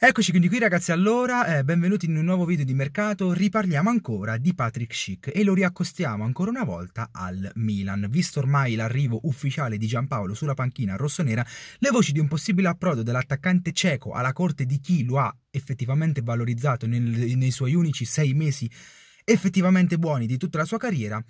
Eccoci quindi qui ragazzi, allora eh, benvenuti in un nuovo video di mercato, riparliamo ancora di Patrick Schick e lo riaccostiamo ancora una volta al Milan. Visto ormai l'arrivo ufficiale di Giampaolo sulla panchina rossonera, le voci di un possibile approdo dell'attaccante cieco alla corte di chi lo ha effettivamente valorizzato nel, nei suoi unici sei mesi effettivamente buoni di tutta la sua carriera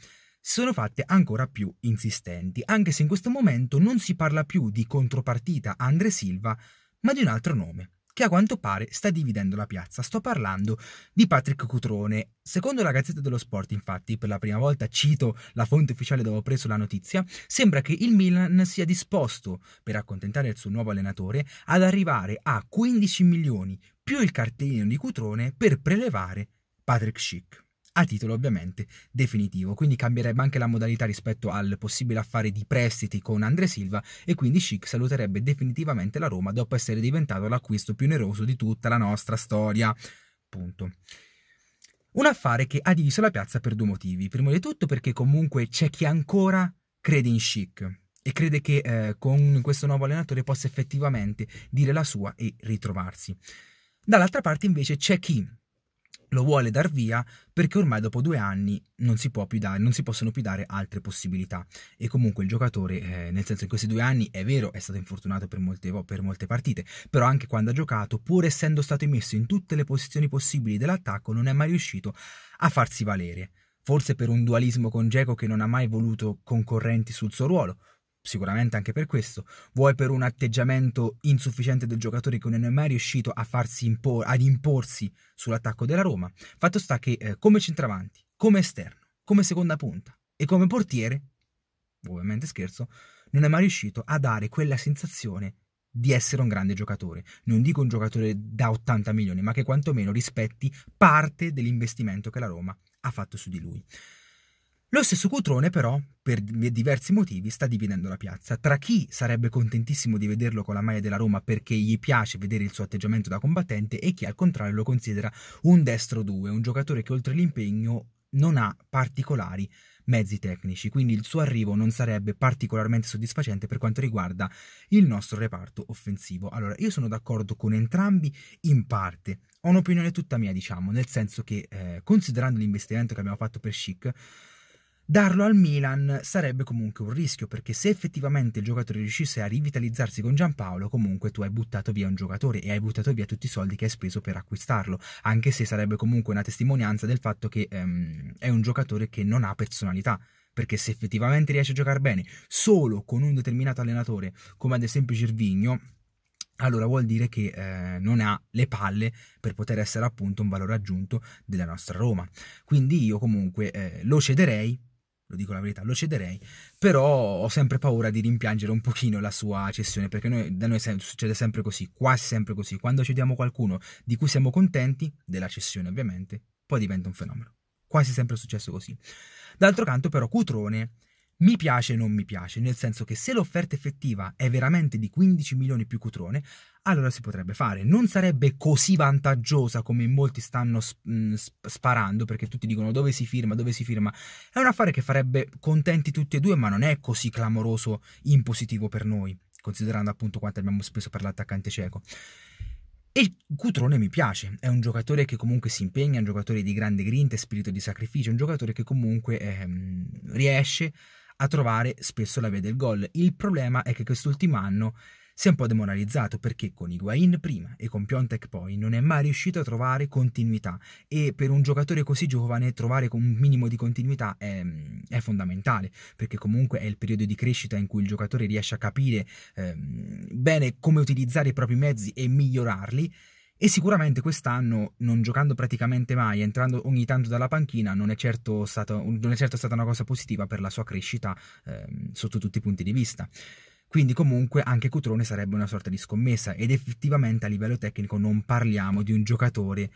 sono fatte ancora più insistenti, anche se in questo momento non si parla più di contropartita Andre Silva, ma di un altro nome, che a quanto pare sta dividendo la piazza. Sto parlando di Patrick Cutrone. Secondo la Gazzetta dello Sport, infatti, per la prima volta cito la fonte ufficiale dove ho preso la notizia, sembra che il Milan sia disposto, per accontentare il suo nuovo allenatore, ad arrivare a 15 milioni più il cartellino di Cutrone per prelevare Patrick Schick a titolo ovviamente definitivo. Quindi cambierebbe anche la modalità rispetto al possibile affare di prestiti con Andre Silva e quindi Schick saluterebbe definitivamente la Roma dopo essere diventato l'acquisto più oneroso di tutta la nostra storia. Punto. Un affare che ha diviso la piazza per due motivi. Primo di tutto perché comunque c'è chi ancora crede in Schick e crede che eh, con questo nuovo allenatore possa effettivamente dire la sua e ritrovarsi. Dall'altra parte invece c'è chi lo vuole dar via perché ormai dopo due anni non si, può più dare, non si possono più dare altre possibilità e comunque il giocatore, eh, nel senso in questi due anni è vero, è stato infortunato per molte, per molte partite, però anche quando ha giocato, pur essendo stato messo in tutte le posizioni possibili dell'attacco, non è mai riuscito a farsi valere, forse per un dualismo con Geco che non ha mai voluto concorrenti sul suo ruolo, sicuramente anche per questo, vuoi per un atteggiamento insufficiente del giocatore che non è mai riuscito a farsi impor- ad imporsi sull'attacco della Roma. Fatto sta che eh, come centravanti, come esterno, come seconda punta e come portiere, ovviamente scherzo, non è mai riuscito a dare quella sensazione di essere un grande giocatore. Non dico un giocatore da 80 milioni, ma che quantomeno rispetti parte dell'investimento che la Roma ha fatto su di lui. Lo stesso Cutrone, però, per diversi motivi, sta dividendo la piazza tra chi sarebbe contentissimo di vederlo con la maglia della Roma perché gli piace vedere il suo atteggiamento da combattente e chi al contrario lo considera un destro 2, un giocatore che oltre l'impegno non ha particolari mezzi tecnici, quindi il suo arrivo non sarebbe particolarmente soddisfacente per quanto riguarda il nostro reparto offensivo. Allora, io sono d'accordo con entrambi in parte, ho un'opinione tutta mia, diciamo, nel senso che eh, considerando l'investimento che abbiamo fatto per Chic, Darlo al Milan sarebbe comunque un rischio, perché se effettivamente il giocatore riuscisse a rivitalizzarsi con Giampaolo, comunque tu hai buttato via un giocatore e hai buttato via tutti i soldi che hai speso per acquistarlo, anche se sarebbe comunque una testimonianza del fatto che ehm, è un giocatore che non ha personalità perché se effettivamente riesce a giocare bene solo con un determinato allenatore, come ad esempio Gervigno, allora vuol dire che eh, non ha le palle per poter essere appunto un valore aggiunto della nostra Roma. Quindi io comunque eh, lo cederei lo dico la verità, lo cederei, però ho sempre paura di rimpiangere un pochino la sua cessione, perché noi, da noi succede sempre così, quasi sempre così, quando cediamo qualcuno di cui siamo contenti, della cessione ovviamente, poi diventa un fenomeno. Quasi sempre è successo così. D'altro canto però Cutrone mi piace o non mi piace, nel senso che se l'offerta effettiva è veramente di 15 milioni più cutrone, allora si potrebbe fare. Non sarebbe così vantaggiosa come molti stanno mm, sparando, perché tutti dicono dove si firma, dove si firma. È un affare che farebbe contenti tutti e due, ma non è così clamoroso in positivo per noi, considerando appunto quanto abbiamo speso per l'attaccante cieco. E Cutrone mi piace, è un giocatore che comunque si impegna, è un giocatore di grande grinta e spirito di sacrificio, è un giocatore che comunque ehm, riesce a trovare spesso la via del gol. Il problema è che quest'ultimo anno si è un po' demoralizzato perché con Higuain prima e con Piontek poi non è mai riuscito a trovare continuità e per un giocatore così giovane trovare un minimo di continuità è, mm, è fondamentale perché comunque è il periodo di crescita in cui il giocatore riesce a capire eh, bene come utilizzare i propri mezzi e migliorarli e sicuramente quest'anno, non giocando praticamente mai, entrando ogni tanto dalla panchina, non è certo stata, è certo stata una cosa positiva per la sua crescita eh, sotto tutti i punti di vista. Quindi comunque anche Cutrone sarebbe una sorta di scommessa ed effettivamente a livello tecnico non parliamo di un giocatore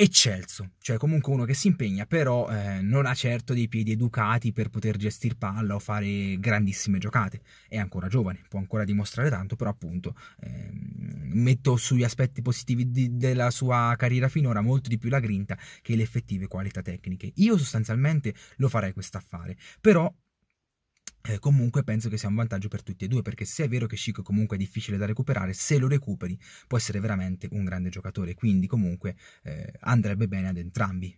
eccelso, cioè comunque uno che si impegna, però eh, non ha certo dei piedi educati per poter gestire palla o fare grandissime giocate. È ancora giovane, può ancora dimostrare tanto, però appunto eh, metto sugli aspetti positivi di, della sua carriera finora molto di più la grinta che le effettive qualità tecniche. Io sostanzialmente lo farei quest'affare, però eh, comunque penso che sia un vantaggio per tutti e due, perché se è vero che Chico comunque è difficile da recuperare, se lo recuperi può essere veramente un grande giocatore, quindi comunque eh, andrebbe bene ad entrambi.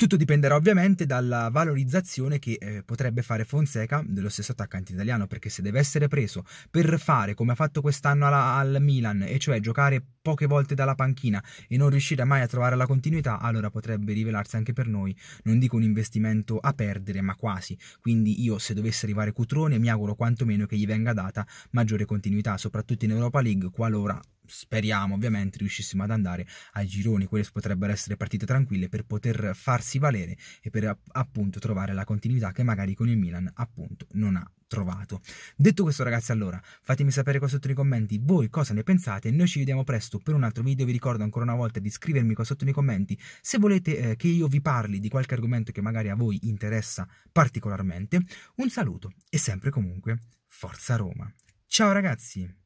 Tutto dipenderà ovviamente dalla valorizzazione che eh, potrebbe fare Fonseca dello stesso attaccante italiano, perché se deve essere preso per fare come ha fatto quest'anno alla, al Milan, e cioè giocare poche volte dalla panchina e non riuscire mai a trovare la continuità, allora potrebbe rivelarsi anche per noi, non dico un investimento a perdere, ma quasi. Quindi io se dovesse arrivare Cutrone mi auguro quantomeno che gli venga data maggiore continuità, soprattutto in Europa League, qualora speriamo ovviamente riuscissimo ad andare ai gironi, quelle potrebbero essere partite tranquille per poter farsi valere e per appunto trovare la continuità che magari con il Milan appunto non ha trovato. Detto questo ragazzi allora, fatemi sapere qua sotto nei commenti voi cosa ne pensate, noi ci vediamo presto per un altro video, vi ricordo ancora una volta di scrivermi qua sotto nei commenti se volete eh, che io vi parli di qualche argomento che magari a voi interessa particolarmente, un saluto e sempre comunque Forza Roma. Ciao ragazzi!